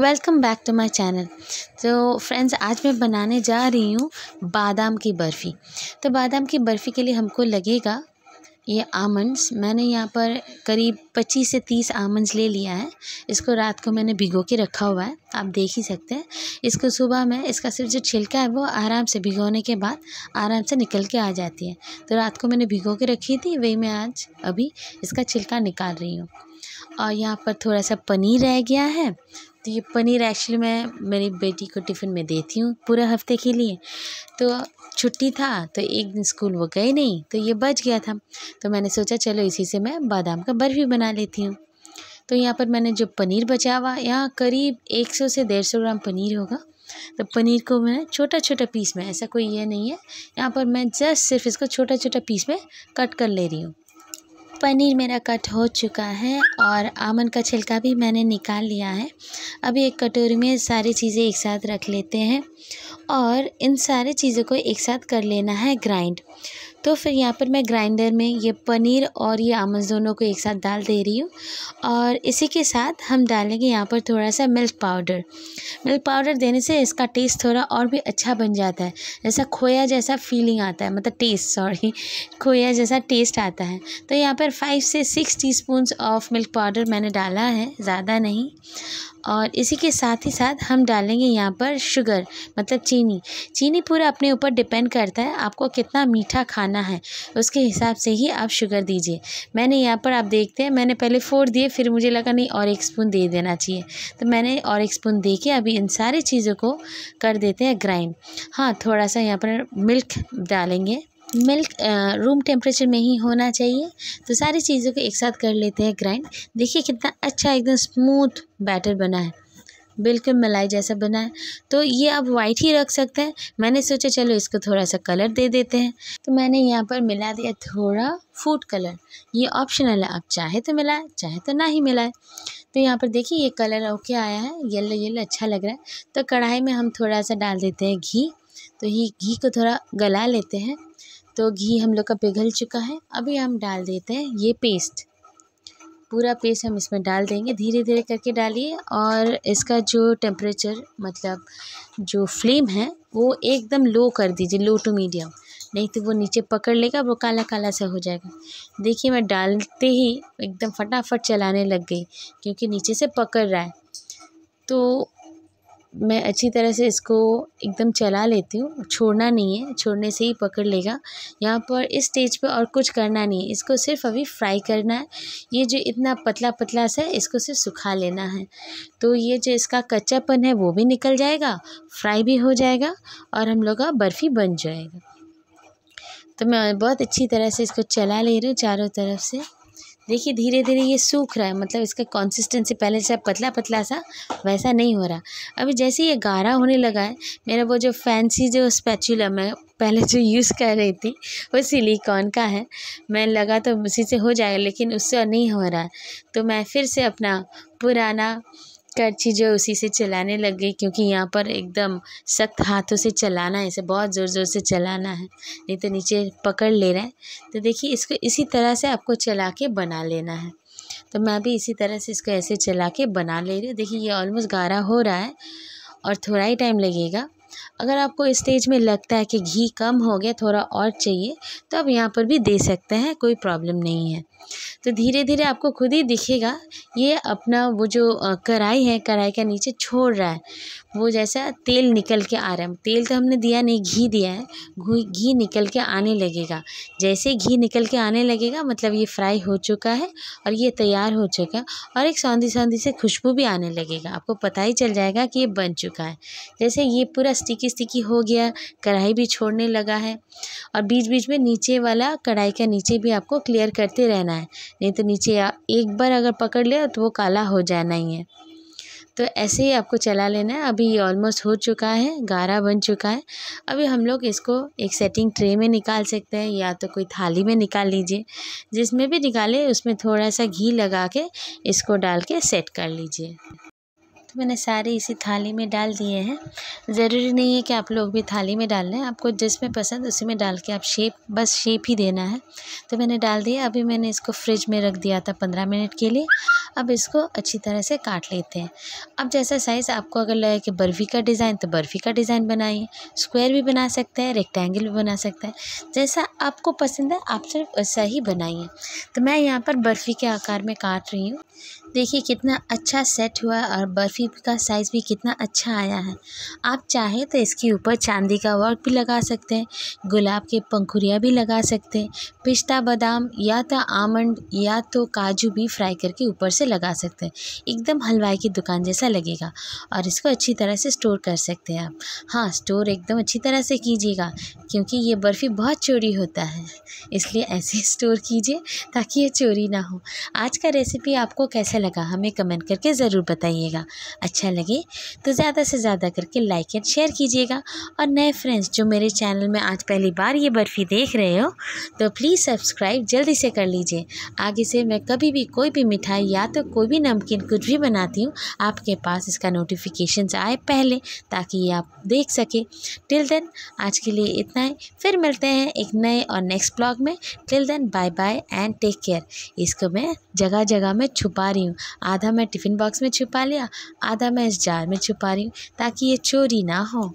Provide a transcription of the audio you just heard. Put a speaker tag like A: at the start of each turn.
A: welcome back to my channel तो friends आज मैं बनाने जा रही हूँ बादाम की बर्फ़ी तो बादाम की बर्फ़ी के लिए हमको लगेगा ये आमंड्स मैंने यहाँ पर करीब 25 से 30 आमंड्स ले लिया है इसको रात को मैंने भिगो के रखा हुआ है आप देख ही सकते हैं इसको सुबह में इसका सिर्फ जो छिलका है वो आराम से भिगोने के बाद आराम से निकल के आ जाती है तो रात को मैंने भिगो के रखी थी वही मैं आज अभी इसका छिलका निकाल रही हूँ और यहाँ पर थोड़ा सा पनीर रह गया है तो ये पनीर एक्चुअली मैं मेरी बेटी को टिफ़िन में देती हूँ पूरे हफ्ते के लिए तो छुट्टी था तो एक दिन स्कूल वो गए नहीं तो ये बच गया था तो मैंने सोचा चलो इसी से मैं बादाम का बर्फ़ी बना लेती हूँ तो यहाँ पर मैंने जो पनीर बचा हुआ यहाँ करीब एक सौ से डेढ़ सौ ग्राम पनीर होगा तो पनीर को मैं छोटा छोटा पीस में ऐसा कोई ये नहीं है यहाँ पर मैं जस्ट सिर्फ इसको छोटा छोटा पीस में कट कर ले रही हूँ पनीर मेरा कट हो चुका है और आमन का छिलका भी मैंने निकाल लिया है अभी एक कटोरी में सारी चीज़ें एक साथ रख लेते हैं और इन सारे चीज़ों को एक साथ कर लेना है ग्राइंड तो फिर यहाँ पर मैं ग्राइंडर में ये पनीर और ये आमस दोनों को एक साथ डाल दे रही हूँ और इसी के साथ हम डालेंगे यहाँ पर थोड़ा सा मिल्क पाउडर मिल्क पाउडर देने से इसका टेस्ट थोड़ा और भी अच्छा बन जाता है जैसा खोया जैसा फीलिंग आता है मतलब टेस्ट सॉरी खोया जैसा टेस्ट आता है तो यहाँ पर फाइव से six T of milk powder मैंने डाला है ज़्यादा नहीं और इसी के साथ ही साथ हम डालेंगे यहाँ पर शुगर मतलब चीनी चीनी पूरा अपने ऊपर डिपेंड करता है आपको कितना मीठा खाना है उसके हिसाब से ही आप शुगर दीजिए मैंने यहाँ पर आप देखते हैं मैंने पहले फोर दिए फिर मुझे लगा नहीं और एक स्पून दे देना चाहिए तो मैंने और एक स्पून दे के अभी इन सारी चीज़ों को कर देते हैं ग्राइंड हाँ थोड़ा सा यहाँ पर मिल्क डालेंगे मिल्क रूम टेम्परेचर में ही होना चाहिए तो सारी चीज़ों को एक साथ कर लेते हैं ग्राइंड देखिए कितना अच्छा एकदम स्मूथ बैटर बना है बिल्कुल मलाई जैसा बना है तो ये आप वाइट ही रख सकते हैं मैंने सोचा चलो इसको थोड़ा सा कलर दे देते हैं तो मैंने यहाँ पर मिला दिया थोड़ा फूड कलर ये ऑप्शनल है आप चाहे तो मिलाए चाहे तो ना ही मिलाए तो यहाँ पर देखिए ये कलर ओके आया है येल्लो येल्लो अच्छा लग रहा है तो कढ़ाई में हम थोड़ा सा डाल देते हैं घी तो ये घी को थोड़ा गला लेते हैं तो घी हम लोग का पिघल चुका है अभी हम डाल देते हैं ये पेस्ट पूरा पेस्ट हम इसमें डाल देंगे धीरे धीरे करके डालिए और इसका जो टेम्परेचर मतलब जो फ्लेम है वो एकदम लो कर दीजिए लो टू मीडियम नहीं तो वो नीचे पकड़ लेगा वो काला काला सा हो जाएगा देखिए मैं डालते ही एकदम फटाफट चलाने लग गई क्योंकि नीचे से पकड़ रहा है तो मैं अच्छी तरह से इसको एकदम चला लेती हूँ छोड़ना नहीं है छोड़ने से ही पकड़ लेगा यहाँ पर इस स्टेज पर और कुछ करना नहीं है इसको सिर्फ अभी फ्राई करना है ये जो इतना पतला पतला सा है इसको सिर्फ सुखा लेना है तो ये जो इसका कच्चापन है वो भी निकल जाएगा फ्राई भी हो जाएगा और हम लोग का बर्फ़ी बन जाएगा तो मैं बहुत अच्छी तरह से इसको चला ले रही हूँ चारों तरफ से देखिए धीरे धीरे ये सूख रहा है मतलब इसका कंसिस्टेंसी पहले से पतला पतला सा वैसा नहीं हो रहा अभी जैसे ये गाढ़ा होने लगा है मेरा वो जो फैंसी जो स्पैचुला मैं पहले जो यूज़ कर रही थी वो सिलिकॉन का है मैं लगा तो उसी से हो जाएगा लेकिन उससे नहीं हो रहा है तो मैं फिर से अपना पुराना करछी जो उसी से चलाने लग गई क्योंकि यहाँ पर एकदम सख्त हाथों से चलाना है इसे बहुत ज़ोर ज़ोर से चलाना है नहीं तो नीचे पकड़ ले रहा है तो देखिए इसको इसी तरह से आपको चला के बना लेना है तो मैं भी इसी तरह से इसको ऐसे चला के बना ले रही हूँ देखिए ये ऑलमोस्ट गाढ़ा हो रहा है और थोड़ा ही टाइम लगेगा अगर आपको स्टेज में लगता है कि घी कम हो गया थोड़ा और चाहिए तो आप यहाँ पर भी दे सकते हैं कोई प्रॉब्लम नहीं है तो धीरे धीरे आपको खुद ही दिखेगा ये अपना वो जो कढ़ाई है कढ़ाई का नीचे छोड़ रहा है वो जैसा तेल निकल के आ रहा है तेल तो हमने दिया नहीं घी दिया है घी निकल के आने लगेगा जैसे घी निकल के आने लगेगा मतलब ये फ्राई हो चुका है और ये तैयार हो चुका है और एक सौंधी सौंधी से खुशबू भी आने लगेगा आपको पता ही चल जाएगा कि ये बन चुका है जैसे ये पूरा स्टिकी स्टिकी हो गया कढ़ाई भी छोड़ने लगा है और बीच बीच में नीचे वाला कढ़ाई का नीचे भी आपको क्लियर करते रहना है नहीं तो नीचे एक बार अगर पकड़ ले तो वो काला हो जाना ही है तो ऐसे ही आपको चला लेना है अभी ये ऑलमोस्ट हो चुका है गारा बन चुका है अभी हम लोग इसको एक सेटिंग ट्रे में निकाल सकते हैं या तो कोई थाली में निकाल लीजिए जिसमें भी निकाले उसमें थोड़ा सा घी लगा के इसको डाल के सेट कर लीजिए तो मैंने सारे इसी थाली में डाल दिए हैं ज़रूरी नहीं है कि आप लोग भी थाली में डाल लें आपको जिसमें पसंद उसी में डाल के आप शेप बस शेप ही देना है तो मैंने डाल दिया अभी मैंने इसको फ्रिज में रख दिया था पंद्रह मिनट के लिए अब इसको अच्छी तरह से काट लेते हैं अब जैसा साइज़ आपको अगर लगे कि बर्फ़ी का डिज़ाइन तो बर्फ़ी का डिज़ाइन बनाइए स्क्वायर भी बना सकते हैं रेक्टेंगल भी बना सकते हैं जैसा आपको पसंद है आप सिर्फ वैसा ही बनाइए तो मैं यहाँ पर बर्फ़ी के आकार में काट रही हूँ देखिए कितना अच्छा सेट हुआ और बर्फ़ी का साइज़ भी कितना अच्छा आया है आप चाहें तो इसके ऊपर चांदी का वर्क भी लगा सकते हैं गुलाब के पंखुरिया भी लगा सकते हैं पिस्ता बादाम या तो आमंड या तो काजू भी फ्राई करके ऊपर से से लगा सकते हैं एकदम हलवाई की दुकान जैसा लगेगा और इसको अच्छी तरह से स्टोर कर सकते हैं आप हाँ स्टोर एकदम अच्छी तरह से कीजिएगा क्योंकि ये बर्फ़ी बहुत चोरी होता है इसलिए ऐसे स्टोर कीजिए ताकि ये चोरी ना हो आज का रेसिपी आपको कैसा लगा हमें कमेंट करके ज़रूर बताइएगा अच्छा लगे तो ज़्यादा से ज़्यादा करके लाइक एंड शेयर कीजिएगा और नए फ्रेंड्स जो मेरे चैनल में आज पहली बार ये बर्फ़ी देख रहे हो तो प्लीज़ सब्सक्राइब जल्दी से कर लीजिए आगे से मैं कभी भी कोई भी मिठाई या तो कोई भी नमकीन कुछ भी बनाती हूँ आपके पास इसका नोटिफिकेशन आए पहले ताकि ये आप देख सकें टिल देन आज के लिए इतना ही फिर मिलते हैं एक नए और नेक्स्ट ब्लॉग में till then bye bye and take care इसको मैं जगह जगह में छुपा रही हूँ आधा मैं टिफ़िन बॉक्स में छुपा लिया आधा मैं इस जार में छुपा रही हूँ ताकि ये चोरी ना हो